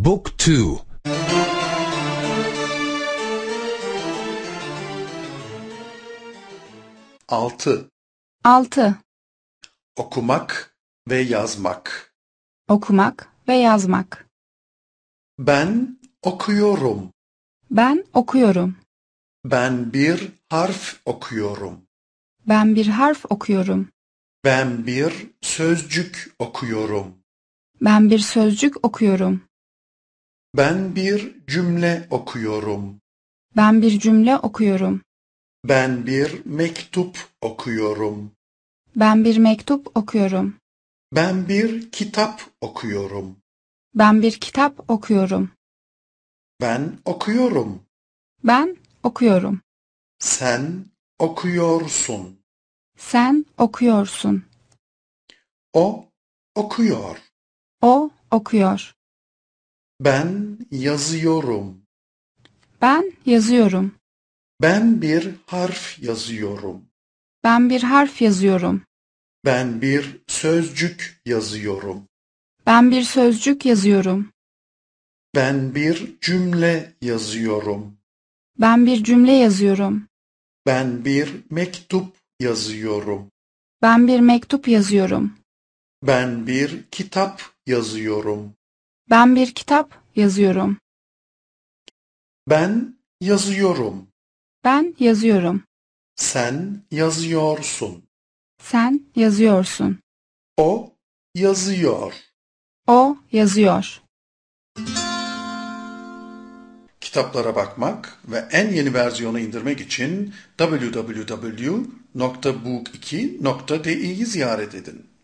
Book 2 6 6 Okumak ve yazmak Okumak ve yazmak Ben okuyorum. Ben okuyorum. Ben bir harf okuyorum. Ben bir harf okuyorum. Ben bir sözcük okuyorum. Ben bir sözcük okuyorum. Ben bir cümle okuyorum. Ben bir cümle okuyorum. Ben bir mektup okuyorum. Ben bir mektup okuyorum. Ben bir kitap okuyorum. Ben bir kitap okuyorum. Ben okuyorum. Ben okuyorum. Sen okuyorsun. Sen okuyorsun. O okuyor. O okuyor. Ben yazıyorum. Ben yazıyorum. Ben bir harf yazıyorum. Ben bir harf yazıyorum. Ben bir sözcük yazıyorum. Ben bir sözcük yazıyorum. Ben bir cümle yazıyorum. Ben bir cümle yazıyorum. Ben bir mektup yazıyorum. Ben bir mektup yazıyorum. Ben bir kitap yazıyorum. Ben bir kitap yazıyorum. Ben yazıyorum. Ben yazıyorum. Sen yazıyorsun. Sen yazıyorsun. O yazıyor. O yazıyor. Kitaplara bakmak ve en yeni versiyonu indirmek için www.book2.de'yi ziyaret edin.